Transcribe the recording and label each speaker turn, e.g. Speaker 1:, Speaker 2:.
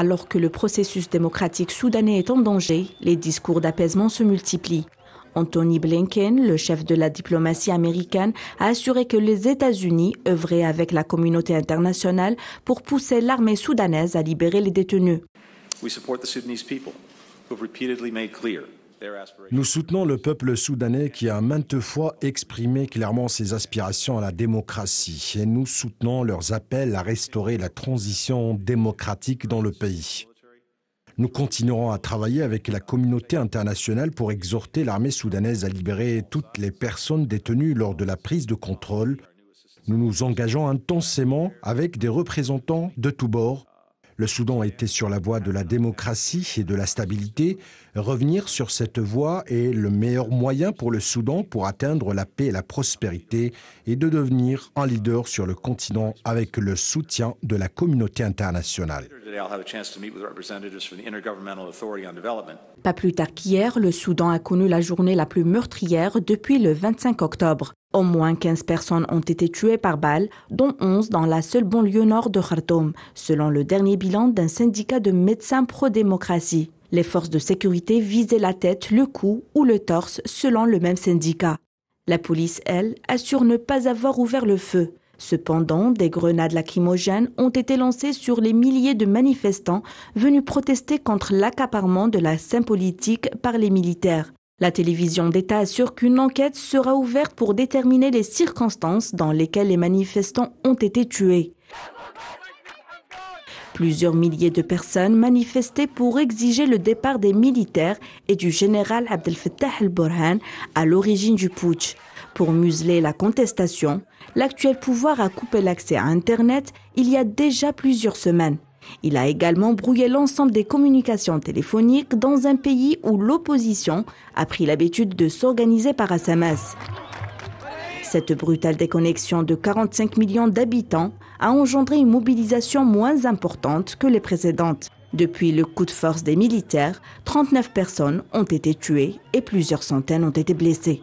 Speaker 1: Alors que le processus démocratique soudanais est en danger, les discours d'apaisement se multiplient. Anthony Blinken, le chef de la diplomatie américaine, a assuré que les États-Unis œuvraient avec la communauté internationale pour pousser l'armée soudanaise à libérer les détenus. Nous
Speaker 2: soutenons le peuple soudanais qui a maintes fois exprimé clairement ses aspirations à la démocratie et nous soutenons leurs appels à restaurer la transition démocratique dans le pays. Nous continuerons à travailler avec la communauté internationale pour exhorter l'armée soudanaise à libérer toutes les personnes détenues lors de la prise de contrôle. Nous nous engageons intensément avec des représentants de tous bords le Soudan était sur la voie de la démocratie et de la stabilité. Revenir sur cette voie est le meilleur moyen pour le Soudan pour atteindre la paix et la prospérité et de devenir un leader sur le continent avec le soutien de la communauté internationale.
Speaker 1: Pas plus tard qu'hier, le Soudan a connu la journée la plus meurtrière depuis le 25 octobre. Au moins 15 personnes ont été tuées par balle, dont 11 dans la seule banlieue nord de Khartoum, selon le dernier bilan d'un syndicat de médecins pro-démocratie. Les forces de sécurité visaient la tête, le cou ou le torse, selon le même syndicat. La police, elle, assure ne pas avoir ouvert le feu. Cependant, des grenades lacrymogènes ont été lancées sur les milliers de manifestants venus protester contre l'accaparement de la scène politique par les militaires. La télévision d'État assure qu'une enquête sera ouverte pour déterminer les circonstances dans lesquelles les manifestants ont été tués. Plusieurs milliers de personnes manifestaient pour exiger le départ des militaires et du général Abdel Fattah el burhan à l'origine du putsch. Pour museler la contestation, l'actuel pouvoir a coupé l'accès à Internet il y a déjà plusieurs semaines. Il a également brouillé l'ensemble des communications téléphoniques dans un pays où l'opposition a pris l'habitude de s'organiser par SMS. Cette brutale déconnexion de 45 millions d'habitants a engendré une mobilisation moins importante que les précédentes. Depuis le coup de force des militaires, 39 personnes ont été tuées et plusieurs centaines ont été blessées.